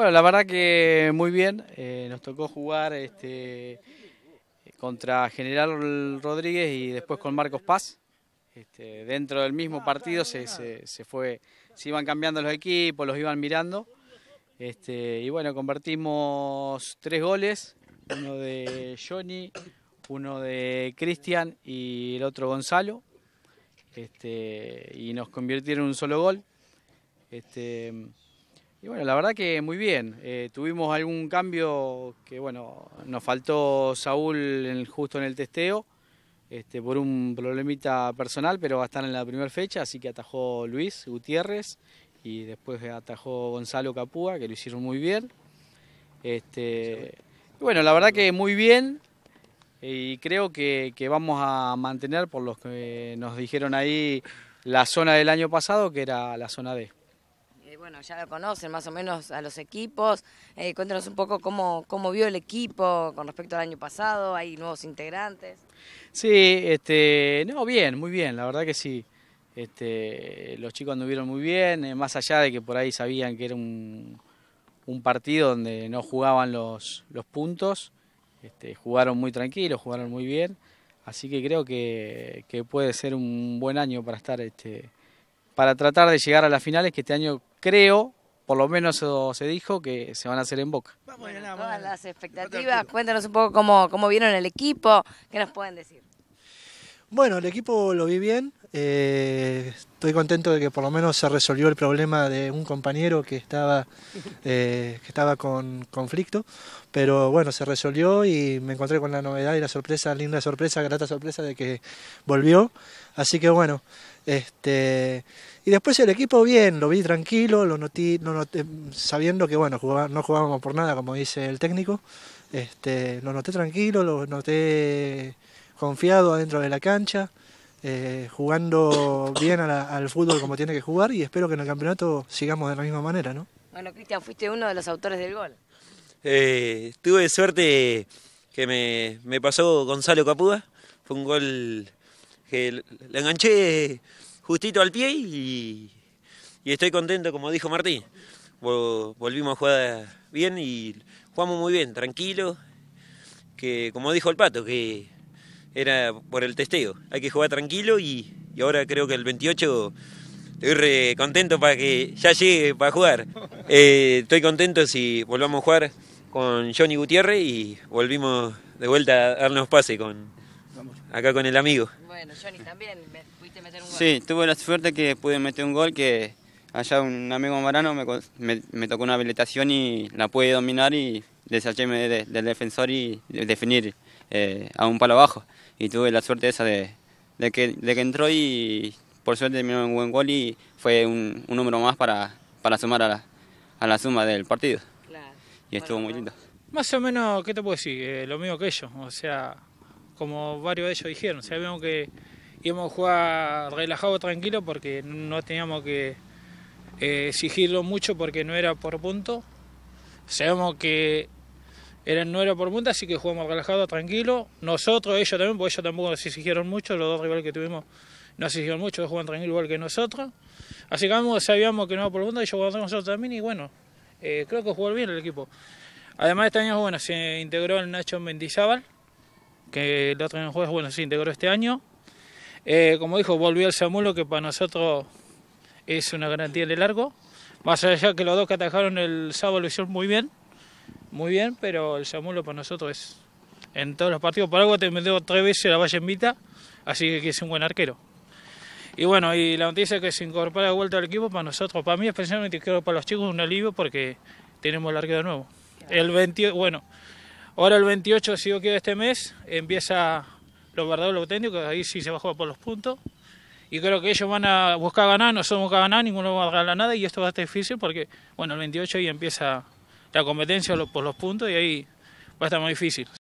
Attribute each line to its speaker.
Speaker 1: Bueno, la verdad que muy bien. Eh, nos tocó jugar este, contra General Rodríguez y después con Marcos Paz. Este, dentro del mismo partido se, se, fue, se iban cambiando los equipos, los iban mirando. Este, y bueno, convertimos tres goles, uno de Johnny, uno de Cristian y el otro Gonzalo. Este, y nos convirtieron en un solo gol. Este, y bueno, la verdad que muy bien. Eh, tuvimos algún cambio que, bueno, nos faltó Saúl justo en el testeo este, por un problemita personal, pero va a estar en la primera fecha, así que atajó Luis Gutiérrez y después atajó Gonzalo Capúa, que lo hicieron muy bien. Este, bueno, la verdad que muy bien y creo que, vamos a mantener, por lo que nos dijeron ahí, la zona del año pasado, que era la zona D.
Speaker 2: Eh, bueno, ya lo conocen más o menos a los equipos. Eh, cuéntanos un poco cómo, vio el equipo con respecto al año pasado. ¿Hay nuevos integrantes?
Speaker 1: Sí, este, no, bien, muy bien, la verdad que sí. Este, los chicos anduvieron muy bien, eh, más allá de que por ahí sabían que era un, un partido donde no jugaban los, los puntos, este, jugaron muy tranquilos, jugaron muy bien, así que creo que, que puede ser un buen año para estar este, para tratar de llegar a las finales que este año creo, por lo menos se dijo, que se van a hacer en Boca.
Speaker 2: Bueno, todas las expectativas, cuéntanos un poco cómo, cómo vieron el equipo, qué nos pueden decir.
Speaker 3: Bueno, el equipo lo vi bien. Eh, estoy contento de que por lo menos se resolvió el problema de un compañero que estaba, eh, que estaba con conflicto, pero bueno, se resolvió y me encontré con la novedad y la sorpresa, linda sorpresa, grata sorpresa de que volvió. Así que bueno, este, y después el equipo bien, lo vi tranquilo, lo noté, sabiendo que bueno, no jugábamos por nada, como dice el técnico, este, lo noté tranquilo, lo noté confiado adentro de la cancha, eh, jugando bien al fútbol como tiene que jugar y espero que en el campeonato sigamos de la misma manera, ¿no?
Speaker 2: Bueno, Cristian, fuiste uno de los autores del gol.
Speaker 4: Eh, tuve suerte que me, pasó Gonzalo Capúa, fue un gol que le enganché justito al pie y, y estoy contento, como dijo Martín. Volvimos a jugar bien y jugamos muy bien, tranquilo, que como dijo el Pato, que era por el testeo. Hay que jugar tranquilo y, ahora creo que el 28 estoy contento para que ya llegue para jugar. Eh, estoy contento si volvamos a jugar con Johnny Gutiérrez y volvimos de vuelta a darnos pase con acá con el amigo. Bueno, Johnny, también meter un gol. Sí, tuve la suerte que pude meter un gol que allá un amigo marano me, me, tocó una habilitación y la pude dominar y deshacerme del defensor y definir. Eh, a un palo abajo. Y tuve la suerte esa de, que, de que entró y por suerte terminó en buen gol y fue un, número más para, para sumar a la, a la suma del partido. Y estuvo muy lindo.
Speaker 5: Más o menos, ¿qué te puedo decir? Eh, lo mismo que ellos, o sea, como varios de ellos dijeron, sabemos que íbamos a jugar relajado, tranquilo, porque no teníamos que eh, exigirlo mucho porque no era por punto. Sabemos que era, no era por punta, así que jugamos relajado, tranquilo. Nosotros, ellos también, porque ellos tampoco nos exigieron mucho, los dos rivales que tuvimos no exigieron mucho, ellos juegan tranquilo igual que nosotros. Así que sabíamos que no era por punta, ellos jugaban nosotros también y bueno, eh, creo que jugó bien el equipo. Además este año, bueno, se integró el Nacho Mendizábal, que el otro año jugó, bueno, se integró este año. Eh, como dijo, volvió el Samulo, que para nosotros es una garantía de largo. Más allá que los dos que atajaron el sábado lo hicieron muy bien muy bien, pero el Samuel para nosotros es en todos los partidos. Por algo te metió tres veces la Valle mitad, así que es un buen arquero. Y bueno, y la noticia que se incorpora de vuelta al equipo para nosotros, para mí especialmente, creo para los chicos es un alivio porque tenemos el arquero nuevo. El bueno, ahora el 28, si yo quiero, este mes, empieza los verdaderos lo auténtico, ahí sí se va a jugar por los puntos. Y creo que ellos van a buscar ganar, nosotros vamos a ganar, ninguno va a ganar nada y esto va a estar difícil porque, bueno, el 28 ahí empieza la competencia por los puntos y ahí va a estar muy difícil.